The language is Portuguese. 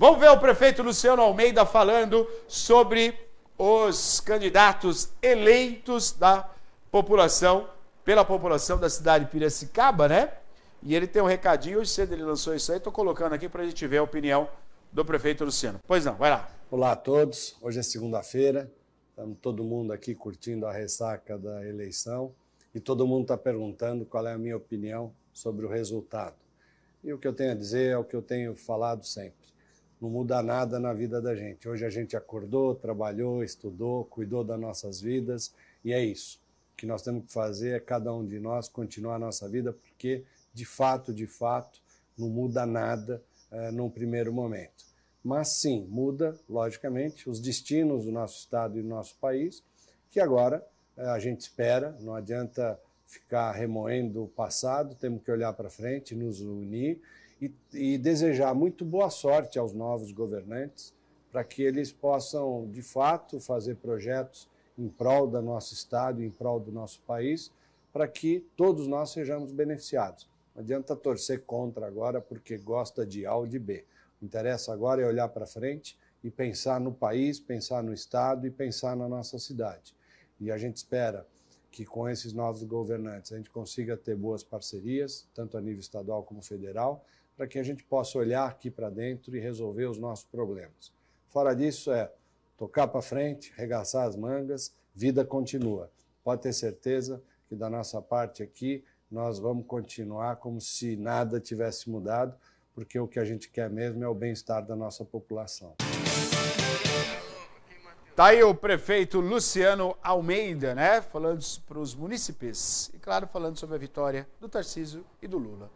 Vamos ver o prefeito Luciano Almeida falando sobre os candidatos eleitos da população, pela população da cidade de Piracicaba, né? E ele tem um recadinho, hoje cedo ele lançou isso aí, estou colocando aqui para a gente ver a opinião do prefeito Luciano. Pois não, vai lá. Olá a todos, hoje é segunda-feira, estamos tá todo mundo aqui curtindo a ressaca da eleição e todo mundo está perguntando qual é a minha opinião sobre o resultado. E o que eu tenho a dizer é o que eu tenho falado sempre não muda nada na vida da gente. Hoje a gente acordou, trabalhou, estudou, cuidou das nossas vidas e é isso. O que nós temos que fazer é cada um de nós continuar a nossa vida, porque de fato, de fato, não muda nada uh, num primeiro momento. Mas sim, muda, logicamente, os destinos do nosso estado e do nosso país, que agora eh, a gente espera, não adianta ficar remoendo o passado, temos que olhar para frente, nos unir e, e desejar muito boa sorte aos novos governantes para que eles possam, de fato, fazer projetos em prol do nosso Estado, em prol do nosso país, para que todos nós sejamos beneficiados. Não adianta torcer contra agora porque gosta de A ou de B. O interessa agora é olhar para frente e pensar no país, pensar no Estado e pensar na nossa cidade. E a gente espera que com esses novos governantes a gente consiga ter boas parcerias, tanto a nível estadual como federal, para que a gente possa olhar aqui para dentro e resolver os nossos problemas. Fora disso, é tocar para frente, regaçar as mangas, vida continua. Pode ter certeza que da nossa parte aqui nós vamos continuar como se nada tivesse mudado, porque o que a gente quer mesmo é o bem-estar da nossa população. Está aí o prefeito Luciano Almeida, né? Falando para os munícipes e, claro, falando sobre a vitória do Tarcísio e do Lula.